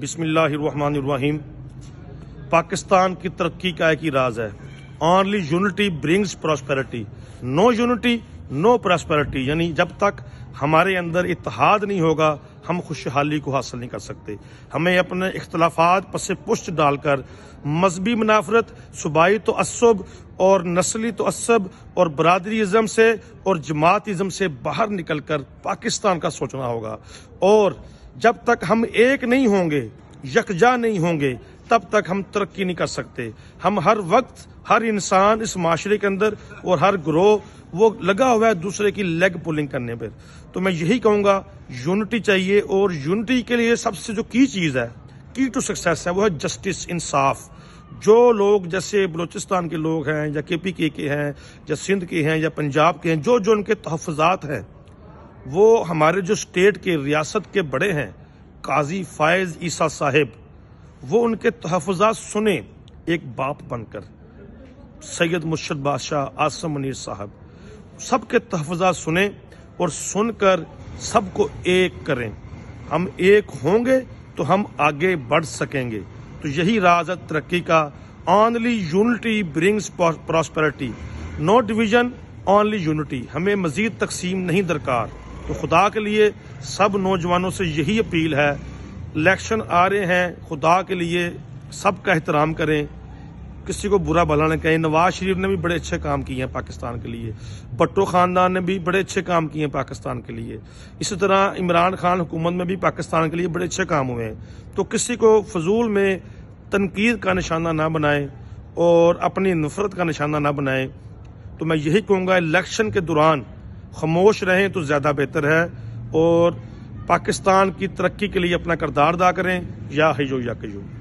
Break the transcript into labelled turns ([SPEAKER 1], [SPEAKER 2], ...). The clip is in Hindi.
[SPEAKER 1] बिस्मिल्लाम पाकिस्तान की तरक्की का एक ही राज है only unity brings prosperity no unity no prosperity यानी जब तक हमारे अंदर इतिहाद नहीं होगा हम खुशहाली को हासिल नहीं कर सकते हमें अपने इख्तलाफात पसे पुष्ट डालकर मजहबी मुनाफरत सूबाई तो असब और नस्ली तो असब और इजम से और जमात इजम से बाहर निकल कर पाकिस्तान का सोचना होगा और जब तक हम एक नहीं होंगे यकजा नहीं होंगे तब तक हम तरक्की नहीं कर सकते हम हर वक्त हर इंसान इस माशरे के अंदर और हर ग्रोह वो लगा हुआ है दूसरे की लेग पुलिंग करने पर तो मैं यही कहूंगा यूनिटी चाहिए और यूनिटी के लिए सबसे जो की चीज़ है की टू सक्सेस है वो है जस्टिस इंसाफ जो लोग जैसे बलूचिस्तान के लोग हैं या के पी के के हैं या सिंध के हैं या पंजाब के हैं जो जो उनके तहफात हैं वो हमारे जो स्टेट के रियासत के बड़े हैं काजी फायज ईसा साहेब वो उनके तहफात सुने एक बाप बनकर सैयद मुशद बादशाह आसम मनीर साहब सबके तहफात सुने और सुनकर सबको एक करें हम एक होंगे तो हम आगे बढ़ सकेंगे तो यही राज तरक्की का only unity brings prosperity no division only unity हमें मजीद तकसीम नहीं दरकार तो खुदा के लिए सब नौजवानों से यही अपील है इलेक्शन आ रहे हैं खुदा के लिए सब का एहतराम करें किसी को बुरा भला ना कहें नवाज शरीफ ने भी बड़े अच्छे काम किए हैं पाकिस्तान के लिए भट्टो ख़ानदान ने भी बड़े अच्छे काम किए हैं पाकिस्तान के लिए इसी तरह इमरान खान हुकूमत में भी पाकिस्तान के लिए बड़े अच्छे काम हुए हैं तो किसी को फजूल में तनकीद का निशाना ना बनाएं और अपनी नफरत का निशाना ना बनाएं तो मैं यही कहूँगा इलेक्शन के दौरान खामोश रहें तो ज़्यादा बेहतर है और पाकिस्तान की तरक्की के लिए अपना करदार अदा करें या हयो या कयो